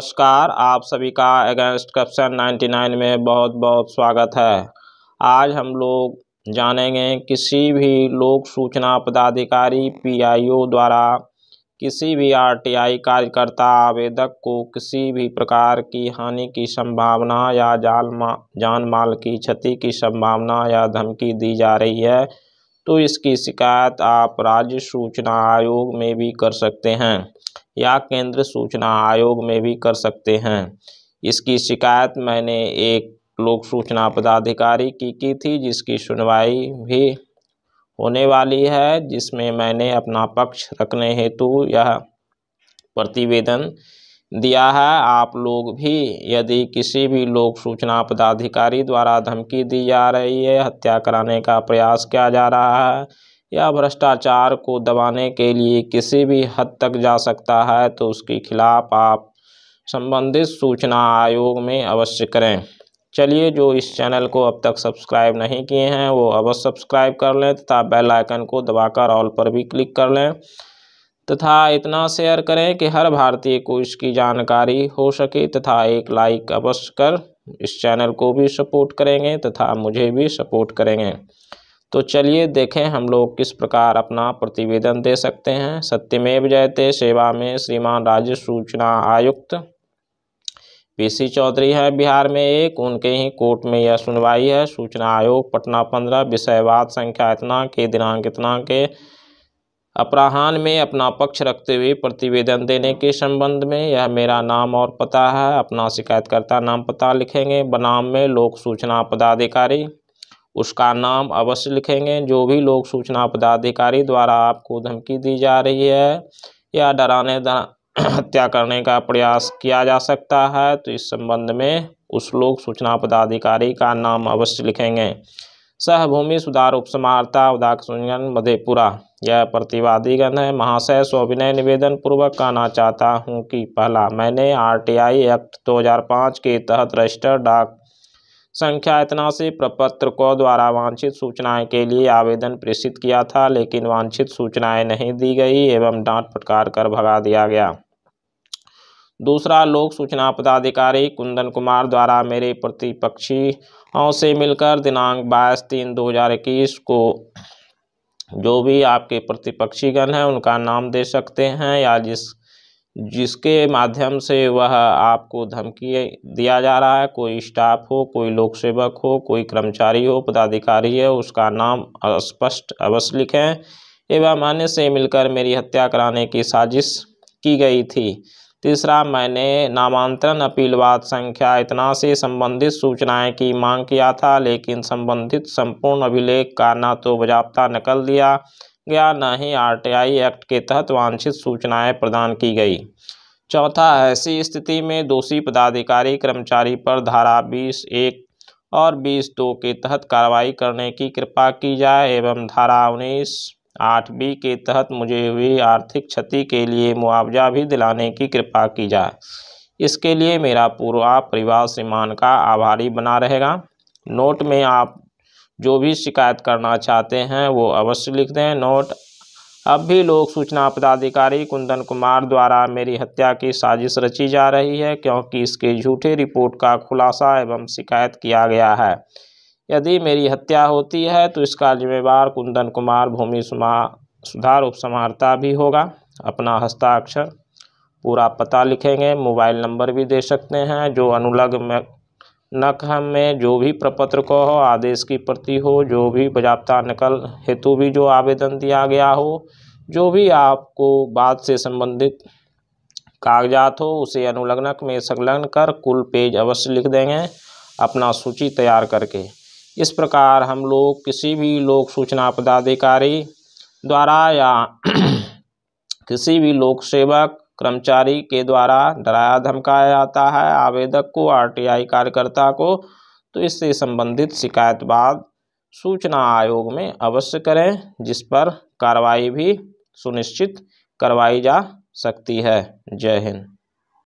नमस्कार आप सभी का अगेंस्ट करप्शन 99 में बहुत बहुत स्वागत है आज हम लोग जानेंगे किसी भी लोक सूचना पदाधिकारी पीआईओ द्वारा किसी भी आरटीआई कार्यकर्ता आवेदक को किसी भी प्रकार की हानि की संभावना या जाल मा जान माल की क्षति की संभावना या धमकी दी जा रही है तो इसकी शिकायत आप राज्य सूचना आयोग में भी कर सकते हैं या केंद्र सूचना आयोग में भी कर सकते हैं इसकी शिकायत मैंने एक लोक सूचना पदाधिकारी की की थी जिसकी सुनवाई भी होने वाली है जिसमें मैंने अपना पक्ष रखने हेतु यह प्रतिवेदन दिया है आप लोग भी यदि किसी भी लोक सूचना पदाधिकारी द्वारा धमकी दी जा रही है हत्या कराने का प्रयास किया जा रहा है या भ्रष्टाचार को दबाने के लिए किसी भी हद तक जा सकता है तो उसके खिलाफ़ आप संबंधित सूचना आयोग में अवश्य करें चलिए जो इस चैनल को अब तक सब्सक्राइब नहीं किए हैं वो अवश्य सब्सक्राइब कर लें तथा बेल आइकन को दबाकर ऑल पर भी क्लिक कर लें तथा इतना शेयर करें कि हर भारतीय को इसकी जानकारी हो सके तथा एक लाइक अवश्य कर इस चैनल को भी सपोर्ट करेंगे तथा मुझे भी सपोर्ट करेंगे तो चलिए देखें हम लोग किस प्रकार अपना प्रतिवेदन दे सकते हैं सत्यमेव जयते सेवा में श्रीमान राज्य सूचना आयुक्त पीसी चौधरी है बिहार में एक उनके ही कोर्ट में यह सुनवाई है सूचना आयोग पटना पंद्रह विषयवाद संख्या इतना के दिनांक इतना के अपराहन में अपना पक्ष रखते हुए प्रतिवेदन देने के संबंध में यह मेरा नाम और पता है अपना शिकायतकर्ता नाम पता लिखेंगे बनाम में लोक सूचना पदाधिकारी उसका नाम अवश्य लिखेंगे जो भी लोग सूचना पदाधिकारी द्वारा आपको धमकी दी जा रही है या डराने हत्या करने का प्रयास किया जा सकता है तो इस संबंध में उस लोग सूचना पदाधिकारी का नाम अवश्य लिखेंगे सहभूमि सुधार उपसमार्ता उदाकसंजन मधेपुरा यह प्रतिवादीगण है महाशय स्वाभिनय निवेदन पूर्वक कहना चाहता हूँ कि पहला मैंने आरटीआई एक्ट 2005 के तहत रजिस्टर डाक संख्या इतना से प्रपत्र को द्वारा वांछित सूचनाएं के लिए आवेदन प्रेषित किया था लेकिन वांछित सूचनाएं नहीं दी गई एवं डांट फटकार कर भगा दिया गया दूसरा लोक सूचना पदाधिकारी कुंदन कुमार द्वारा मेरे प्रतिपक्षियों से मिलकर दिनांक बाईस तीन दो हजार इक्कीस को जो भी आपके प्रतिपक्षीगण हैं उनका नाम दे सकते हैं या जिस जिसके माध्यम से वह आपको धमकी दिया जा रहा है कोई स्टाफ हो कोई लोक सेवक हो कोई कर्मचारी हो पदाधिकारी है उसका नाम स्पष्ट अवश्य लिखें एवं अन्य से मिलकर मेरी हत्या कराने की साजिश की गई थी तीसरा मैंने नामांतरण अपीलवाद संख्या इतना से संबंधित सूचनाएं की मांग किया था लेकिन संबंधित संपूर्ण अभिलेख का न तो बजाबता नकल दिया या न ही आरटीआई एक्ट के तहत वांछित सूचनाएं प्रदान की गई चौथा ऐसी स्थिति में दोषी पदाधिकारी कर्मचारी पर धारा बीस एक और बीस दो के तहत कार्रवाई करने की कृपा की जाए एवं धारा उन्नीस आठ बी के तहत मुझे हुई आर्थिक क्षति के लिए मुआवजा भी दिलाने की कृपा की जाए इसके लिए मेरा पूरा परिवार श्रीमान का आभारी बना रहेगा नोट में आप जो भी शिकायत करना चाहते हैं वो अवश्य लिख दें नोट अब भी लोक सूचना पदाधिकारी कुंदन कुमार द्वारा मेरी हत्या की साजिश रची जा रही है क्योंकि इसके झूठे रिपोर्ट का खुलासा एवं शिकायत किया गया है यदि मेरी हत्या होती है तो इसका जिम्मेवार कुंदन कुमार भूमि सुधार उपसमाहर्ता भी होगा अपना हस्ताक्षर पूरा पता लिखेंगे मोबाइल नंबर भी दे सकते हैं जो अनुलग में नक में जो भी प्रपत्र को हो आदेश की प्रति हो जो भी बजाबता नकल हेतु भी जो आवेदन दिया गया हो जो भी आपको बात से संबंधित कागजात हो उसे अनुलग्नक में संलग्न कर कुल पेज अवश्य लिख देंगे अपना सूची तैयार करके इस प्रकार हम लोग किसी भी लोक सूचना पदाधिकारी द्वारा या किसी भी लोक सेवक कर्मचारी के द्वारा डराया धमकाया जाता है आवेदक को आरटीआई कार्यकर्ता को तो इससे संबंधित शिकायत बाद सूचना आयोग में अवश्य करें जिस पर कार्रवाई भी सुनिश्चित करवाई जा सकती है जय हिंद